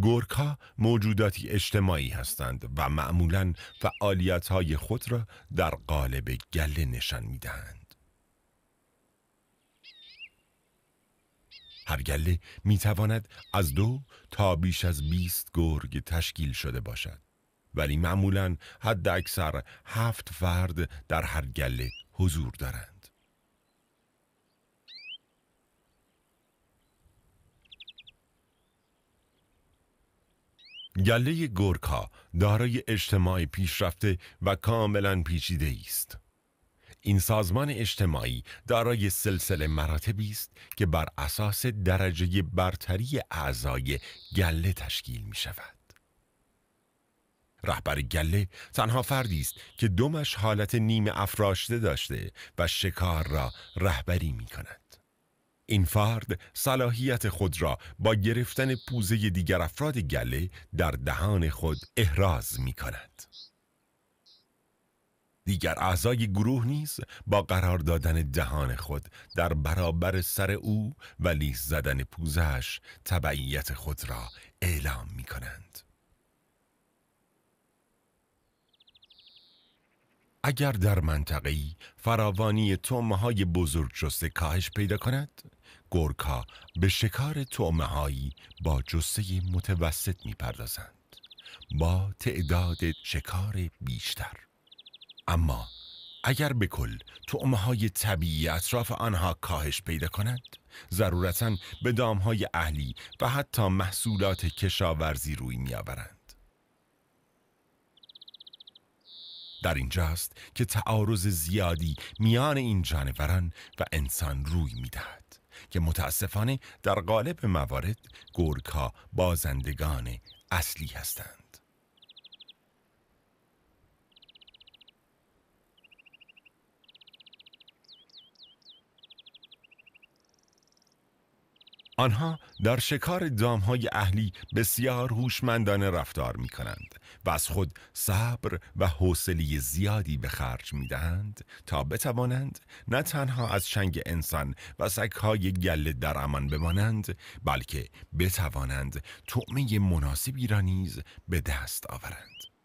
گورکا موجوداتی اجتماعی هستند و معمولا فعالیت های خود را در قالب گله نشان می دهند. هر گله می تواند از دو تا بیش از بیست گرگ تشکیل شده باشد. ولی معمولا حد اکثر هفت فرد در هر گله حضور دارند. گله گرگ ها دارای اجتماعی پیشرفته و کاملا پیچیده است. این سازمان اجتماعی دارای سلسله مراتبی است که بر اساس درجه برتری اعضای گله تشکیل می شود. رهبر گله تنها فردی است که دومش حالت نیمه افراشته داشته و شکار را رهبری می کند. این فرد صلاحیت خود را با گرفتن پوزه دیگر افراد گله در دهان خود احراز می کند. دیگر اعضای گروه نیز با قرار دادن دهان خود در برابر سر او و لیز زدن پوزش تبعیت خود را اعلام می کنند. اگر در منطقه فراوانی تومه های بزرگ جسته کاهش پیدا کند گرگها به شکار تومه هایی با جسته متوسط می پردازند با تعداد شکار بیشتر اما اگر به کل تومه های طبیعی اطراف آنها کاهش پیدا کند، ضرورتا به دامهای اهلی و حتی محصولات کشاورزی روی می در اینجاست که تعارض زیادی میان این جانوران و انسان روی میدهد که متاسفانه در قالب موارد گرگها بازندگان اصلی هستند آنها در شکار دامهای اهلی بسیار هوشمندانه رفتار می کنند و از خود صبر و حوصله زیادی به خرج می دهند تا بتوانند نه تنها از چنگ انسان و سگهای گله در امان بمانند بلکه بتوانند طعمه مناسبی را نیز به دست آورند.